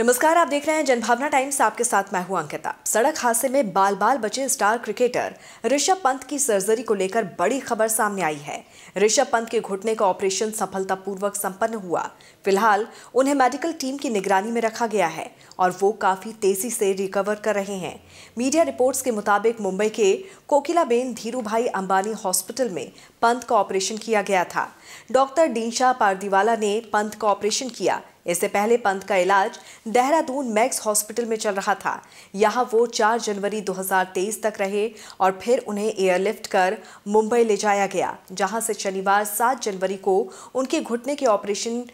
नमस्कार आप देख रहे हैं जनभावना टाइम्स आपके साथ मैं हूं अंकिता सड़क हादसे में बाल बाल बचे स्टार क्रिकेटर ऋषभ पंत की सर्जरी को लेकर बड़ी खबर सामने आई है ऋषभ पंत के घुटने का ऑपरेशन सफलतापूर्वक संपन्न हुआ फिलहाल उन्हें मेडिकल टीम की निगरानी में रखा गया है और वो काफी तेजी से रिकवर कर रहे हैं मीडिया रिपोर्ट्स के मुताबिक मुंबई के कोकिलाबेन धीरूभाई अंबानी हॉस्पिटल में पंत का ऑपरेशन किया गया था डॉक्टर डीनशा पारदीवाला ने पंत का ऑपरेशन किया इससे पहले पंत का इलाज देहरादून मैक्स हॉस्पिटल में चल रहा था यहाँ वो 4 जनवरी 2023 तक रहे और फिर उन्हें एयरलिफ्ट कर मुंबई ले जाया गया जहां से शनिवार 7 जनवरी को उनके घुटने के ऑपरेशन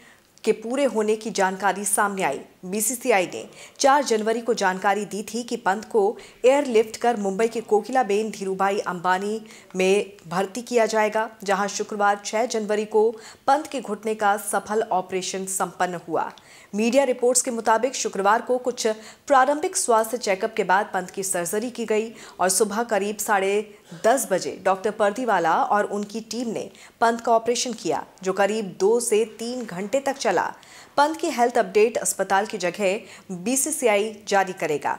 के पूरे होने की जानकारी सामने आई बीसीसीआई ने 4 जनवरी को जानकारी दी थी कि पंत को एयरलिफ्ट कर मुंबई के कोकिलाबेन धीरूभाई अंबानी में भर्ती किया जाएगा जहां शुक्रवार 6 जनवरी को पंत के घुटने का सफल ऑपरेशन संपन्न हुआ मीडिया रिपोर्ट्स के मुताबिक शुक्रवार को कुछ प्रारंभिक स्वास्थ्य चेकअप के बाद पंत की सर्जरी की गई और सुबह करीब साढ़े दस बजे डॉक्टर परदीवाला और उनकी टीम ने पंत का ऑपरेशन किया जो करीब दो से तीन घंटे तक चला चला पंत की हेल्थ अपडेट अस्पताल की जगह बीसीसीआई जारी करेगा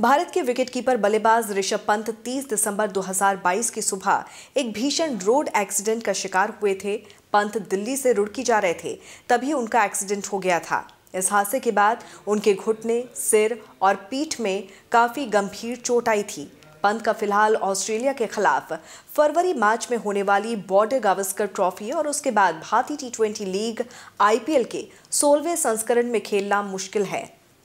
भारत के विकेटकीपर बल्लेबाज ऋषभ पंत 30 दिसंबर 2022 की सुबह एक भीषण रोड एक्सीडेंट का शिकार हुए थे पंत दिल्ली से रुड़की जा रहे थे तभी उनका एक्सीडेंट हो गया था इस हादसे के बाद उनके घुटने सिर और पीठ में काफ़ी गंभीर चोट आई थी पंत का फिलहाल ऑस्ट्रेलिया के खिलाफ फरवरी मार्च में होने वाली बॉर्डर गावस्कर ट्रॉफी और उसके बाद भारतीय टी ट्वेंटी लीग आईपीएल के सोलहवें संस्करण में खेलना मुश्किल है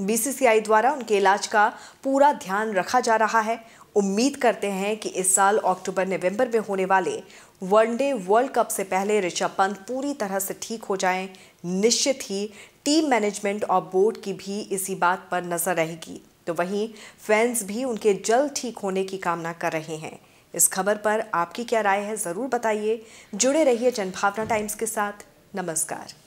बीसीसीआई द्वारा उनके इलाज का पूरा ध्यान रखा जा रहा है उम्मीद करते हैं कि इस साल अक्टूबर नवंबर में होने वाले वनडे वर्ल्ड कप से पहले ऋषभ पंत पूरी तरह से ठीक हो जाए निश्चित ही टीम मैनेजमेंट और बोर्ड की भी इसी बात पर नज़र रहेगी तो वहीं फैंस भी उनके जल्द ठीक होने की कामना कर रहे हैं इस खबर पर आपकी क्या राय है ज़रूर बताइए जुड़े रहिए जनभावना टाइम्स के साथ नमस्कार